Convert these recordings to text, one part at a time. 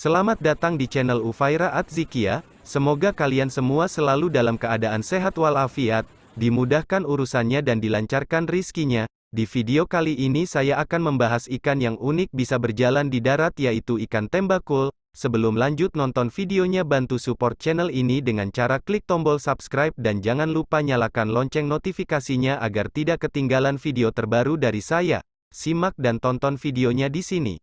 Selamat datang di channel Ufaira Atzikia, semoga kalian semua selalu dalam keadaan sehat walafiat, dimudahkan urusannya dan dilancarkan rizkinya. Di video kali ini saya akan membahas ikan yang unik bisa berjalan di darat yaitu ikan tembakul. Sebelum lanjut nonton videonya bantu support channel ini dengan cara klik tombol subscribe dan jangan lupa nyalakan lonceng notifikasinya agar tidak ketinggalan video terbaru dari saya. Simak dan tonton videonya di sini.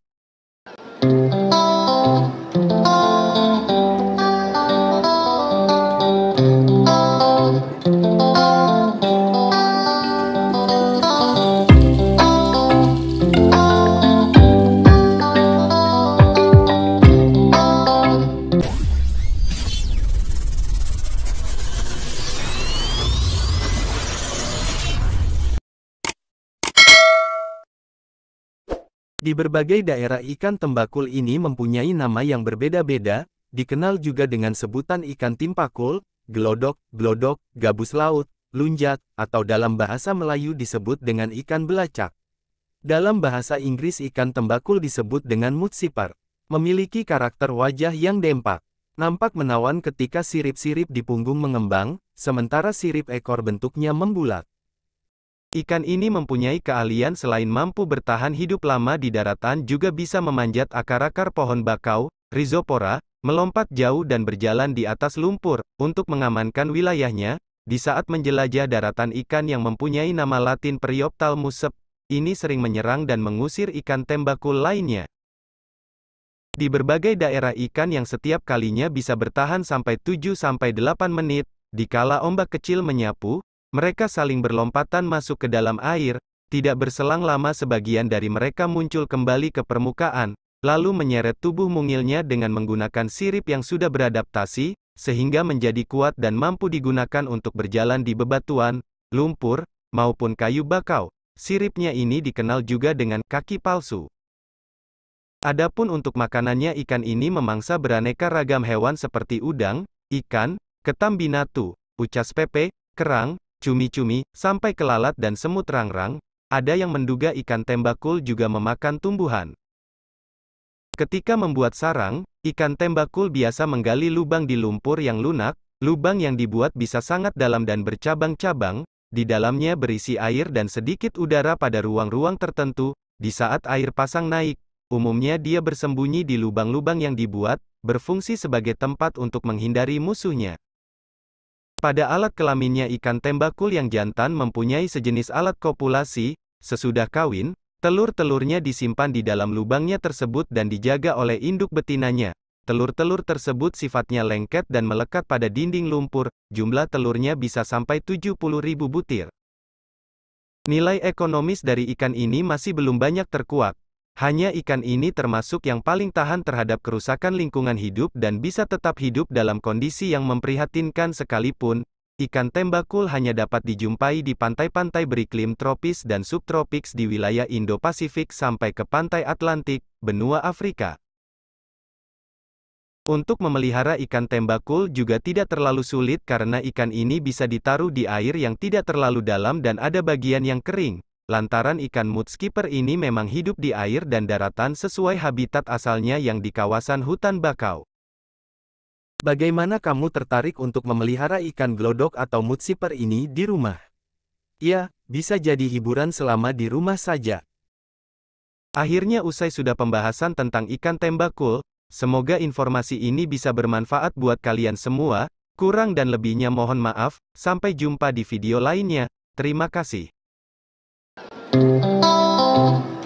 Di berbagai daerah ikan tembakul ini mempunyai nama yang berbeda-beda, dikenal juga dengan sebutan ikan timpakul, glodok, glodok, gabus laut, lunjat, atau dalam bahasa Melayu disebut dengan ikan belacak. Dalam bahasa Inggris ikan tembakul disebut dengan mutsipar, Memiliki karakter wajah yang dempak. Nampak menawan ketika sirip-sirip di punggung mengembang, sementara sirip ekor bentuknya membulat. Ikan ini mempunyai keahlian selain mampu bertahan hidup lama di daratan juga bisa memanjat akar-akar pohon bakau, rizopora, melompat jauh dan berjalan di atas lumpur, untuk mengamankan wilayahnya, di saat menjelajah daratan ikan yang mempunyai nama latin Perioptalmus musep, ini sering menyerang dan mengusir ikan tembakul lainnya. Di berbagai daerah ikan yang setiap kalinya bisa bertahan sampai 7-8 menit, dikala ombak kecil menyapu, mereka saling berlompatan masuk ke dalam air, tidak berselang lama sebagian dari mereka muncul kembali ke permukaan, lalu menyeret tubuh mungilnya dengan menggunakan sirip yang sudah beradaptasi, sehingga menjadi kuat dan mampu digunakan untuk berjalan di bebatuan, lumpur, maupun kayu bakau. Siripnya ini dikenal juga dengan kaki palsu. Adapun untuk makanannya ikan ini memangsa beraneka ragam hewan seperti udang, ikan, ketam binatu, ucas pepe, kerang, cumi-cumi, sampai kelalat dan semut rang-rang, ada yang menduga ikan tembakul juga memakan tumbuhan. Ketika membuat sarang, ikan tembakul biasa menggali lubang di lumpur yang lunak, lubang yang dibuat bisa sangat dalam dan bercabang-cabang, di dalamnya berisi air dan sedikit udara pada ruang-ruang tertentu, di saat air pasang naik, umumnya dia bersembunyi di lubang-lubang yang dibuat, berfungsi sebagai tempat untuk menghindari musuhnya. Pada alat kelaminnya ikan tembakul yang jantan mempunyai sejenis alat kopulasi, sesudah kawin, telur-telurnya disimpan di dalam lubangnya tersebut dan dijaga oleh induk betinanya. Telur-telur tersebut sifatnya lengket dan melekat pada dinding lumpur, jumlah telurnya bisa sampai 70 ribu butir. Nilai ekonomis dari ikan ini masih belum banyak terkuak, hanya ikan ini termasuk yang paling tahan terhadap kerusakan lingkungan hidup dan bisa tetap hidup dalam kondisi yang memprihatinkan sekalipun. Ikan tembakul hanya dapat dijumpai di pantai-pantai beriklim tropis dan subtropis di wilayah Indo-Pasifik sampai ke pantai Atlantik, benua Afrika. Untuk memelihara ikan tembakul juga tidak terlalu sulit karena ikan ini bisa ditaruh di air yang tidak terlalu dalam dan ada bagian yang kering, lantaran ikan mudskipper ini memang hidup di air dan daratan sesuai habitat asalnya yang di kawasan hutan bakau. Bagaimana kamu tertarik untuk memelihara ikan glodok atau mudskipper ini di rumah? Ya, bisa jadi hiburan selama di rumah saja. Akhirnya usai sudah pembahasan tentang ikan tembakul, semoga informasi ini bisa bermanfaat buat kalian semua, kurang dan lebihnya mohon maaf, sampai jumpa di video lainnya, terima kasih. Música